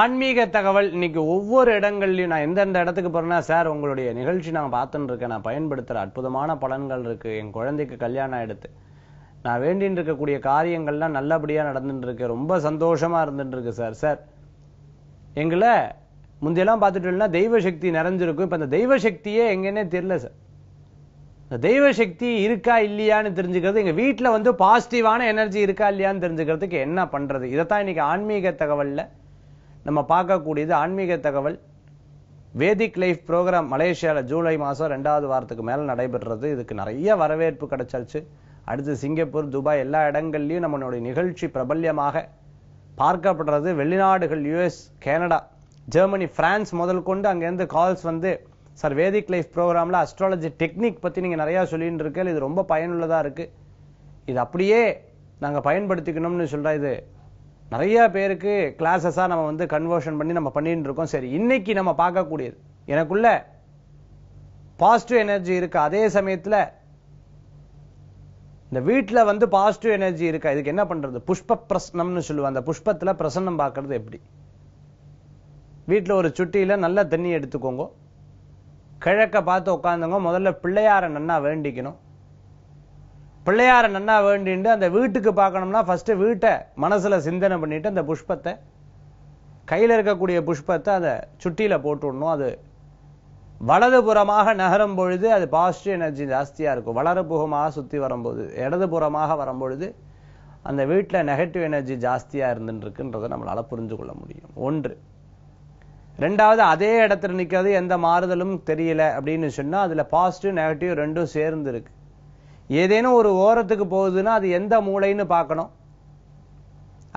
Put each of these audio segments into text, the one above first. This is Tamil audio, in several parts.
ஆன்மீக தகவல் இன்னைக்கு ஒவ்வொரு இடங்கள்லையும் நான் எந்தெந்த இடத்துக்கு போறேன்னா சார் உங்களுடைய நிகழ்ச்சி நான் பார்த்துன்னு இருக்கேன் நான் பயன்படுத்துகிற அற்புதமான பலன்கள் இருக்கு என் குழந்தைக்கு கல்யாணம் ஆயிடுத்து நான் வேண்டின்னு இருக்கக்கூடிய காரியங்கள்லாம் நல்லபடியாக நடந்துட்டு இருக்கு ரொம்ப சந்தோஷமா இருந்துட்டு இருக்கு சார் சார் எங்களை முந்தையெல்லாம் பார்த்துட்டோம்னா தெய்வ சக்தி நிறைஞ்சிருக்கும் இப்போ அந்த தெய்வ சக்தியே எங்கன்னே தெரியல சார் இந்த தெய்வ சக்தி இருக்கா இல்லையான்னு தெரிஞ்சுக்கிறது எங்கள் வீட்டில் வந்து பாசிட்டிவான எனர்ஜி இருக்கா இல்லையான்னு தெரிஞ்சுக்கிறதுக்கு என்ன பண்ணுறது இதைத்தான் இன்னைக்கு ஆன்மீக தகவலில் நம்ம பார்க்கக்கூடியது ஆன்மீக தகவல் வேதிக் லைஃப் ப்ரோக்ராம் மலேசியாவில் ஜூலை மாதம் ரெண்டாவது வாரத்துக்கு மேலே நடைபெறுறது இதுக்கு நிறைய வரவேற்பு கிடைச்சிருச்சு அடுத்து சிங்கப்பூர் துபாய் எல்லா இடங்கள்லையும் நம்மளுடைய நிகழ்ச்சி பிரபல்யமாக பார்க்கப்படுறது வெளிநாடுகள் யுஎஸ் கனடா ஜெர்மனி பிரான்ஸ் முதல் கொண்டு அங்கேருந்து கால்ஸ் வந்து சார் வேதிக் லைஃப் ப்ரோக்ராமில் அஸ்ட்ராலஜி டெக்னிக் பற்றி நீங்கள் நிறையா சொல்லிட்டு இருக்கேன் இது ரொம்ப பயனுள்ளதாக இருக்குது இது அப்படியே நாங்கள் பயன்படுத்திக்கணும்னு சொல்கிற இது நிறைய பேருக்கு கிளாஸஸாக நம்ம வந்து கன்வர்ஷன் பண்ணி நம்ம பண்ணிட்டு இருக்கோம் சரி இன்னைக்கு நம்ம பார்க்கக்கூடியது எனக்குள்ள பாசிட்டிவ் எனர்ஜி இருக்கு அதே சமயத்தில் இந்த வீட்டில் வந்து பாசிட்டிவ் எனர்ஜி இருக்கா இதுக்கு என்ன பண்றது புஷ்ப பிரசனம்னு சொல்லுவோம் அந்த புஷ்பத்தில் பிரசன்னம் பார்க்கறது எப்படி வீட்டில் ஒரு சுட்டியில் நல்ல தண்ணி எடுத்துக்கோங்க கிழக்க பார்த்து உட்காந்துங்க முதல்ல பிள்ளையார நன்னா வேண்டிக்கணும் பிள்ளையார நன்னா வேண்டின்ட்டு அந்த வீட்டுக்கு பார்க்கணும்னா ஃபஸ்ட்டு வீட்டை மனசில் சிந்தனை பண்ணிவிட்டு அந்த புஷ்பத்தை கையில் இருக்கக்கூடிய புஷ்பத்தை அதை சுட்டியில் போட்டுடணும் அது வலதுபுறமாக நகரும் பொழுது அது பாசிட்டிவ் எனர்ஜி ஜாஸ்தியாக இருக்கும் வளரபுகமாக சுற்றி வரும்போது இடதுபுறமாக வரும்பொழுது அந்த வீட்டில் நெகட்டிவ் எனர்ஜி ஜாஸ்தியாக இருந்துருக்குன்றதை நம்மளால் புரிஞ்சு கொள்ள முடியும் ஒன்று ரெண்டாவது அதே இடத்துல நிற்கிறது எந்த மாறுதலும் தெரியல அப்படின்னு சொன்னால் அதில் பாசிட்டிவ் நெகட்டிவ் ரெண்டும் சேர்ந்து இருக்கு ஏதேனும் ஒரு ஓரத்துக்கு போகுதுன்னா அது எந்த மூளைன்னு பார்க்கணும்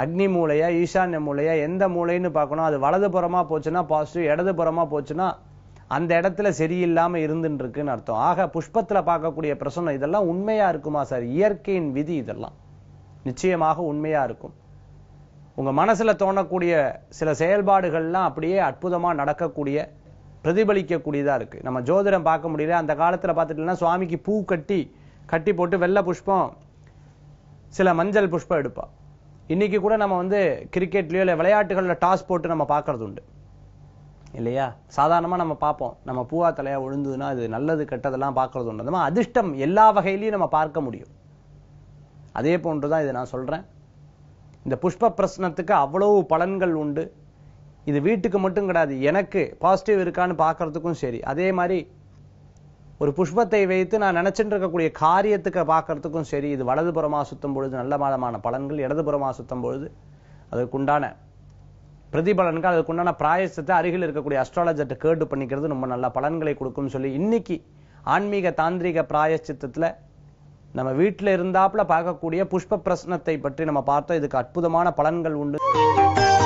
அக்னி மூளையா ஈசான்ய மூளையா எந்த மூளைன்னு பார்க்கணும் அது வலது புறமா போச்சுன்னா பாசிட்டிவ் புறமா போச்சுன்னா அந்த இடத்துல சரியில்லாமல் இருக்குன்னு அர்த்தம் ஆக புஷ்பத்தில் பார்க்கக்கூடிய பிரசனை இதெல்லாம் உண்மையாக இருக்குமா சார் இயற்கையின் விதி இதெல்லாம் நிச்சயமாக உண்மையாக இருக்கும் உங்கள் மனசில் தோணக்கூடிய சில செயல்பாடுகள்லாம் அப்படியே அற்புதமாக நடக்கக்கூடிய பிரதிபலிக்கக்கூடியதாக இருக்குது நம்ம ஜோதிடம் பார்க்க முடியல அந்த காலத்தில் பார்த்துட்டீங்கன்னா சுவாமிக்கு பூ கட்டி கட்டி போட்டு வெள்ளை புஷ்பம் சில மஞ்சள் புஷ்பம் எடுப்பா இன்னைக்கு கூட நம்ம வந்து கிரிக்கெட்லயோ இல்லை விளையாட்டுகளில் டாஸ் போட்டு நம்ம பாக்குறது உண்டு இல்லையா சாதாரணமாக நம்ம பார்ப்போம் நம்ம பூவா தலையா விழுந்ததுன்னா அது நல்லது கெட்டதெல்லாம் பார்க்கறது உண்டு நம்ம அதிர்ஷ்டம் எல்லா வகையிலையும் நம்ம பார்க்க முடியும் அதே போன்று தான் இதை நான் சொல்கிறேன் இந்த புஷ்ப பிரசனத்துக்கு அவ்வளவு பலன்கள் உண்டு இது வீட்டுக்கு மட்டும் கிடையாது எனக்கு பாசிட்டிவ் இருக்கான்னு பார்க்கறதுக்கும் சரி அதே மாதிரி ஒரு புஷ்பத்தை வைத்து நான் நினைச்சிட்டு இருக்கக்கூடிய காரியத்துக்கு பார்க்கறதுக்கும் சரி இது வலதுபுறமா சுத்தும் பொழுது நல்ல மாதமான பலன்கள் இடதுபுறமா சுத்தும் பொழுது அதற்குண்டான பிரதிபலன்கள் அதுக்குண்டான பிராயசத்தை அருகில் இருக்கக்கூடிய அஸ்ட்ராலஜர்ட்டை கேட்டு பண்ணிக்கிறது ரொம்ப நல்ல பலன்களை கொடுக்கும்னு சொல்லி இன்னைக்கு ஆன்மீக தாந்திரிக பிராயசித்தத்தில் நம்ம வீட்டில் இருந்தாப்புல பார்க்கக்கூடிய புஷ்ப பிரசனத்தை பற்றி நம்ம பார்த்தோம் இதுக்கு அற்புதமான பலன்கள் உண்டு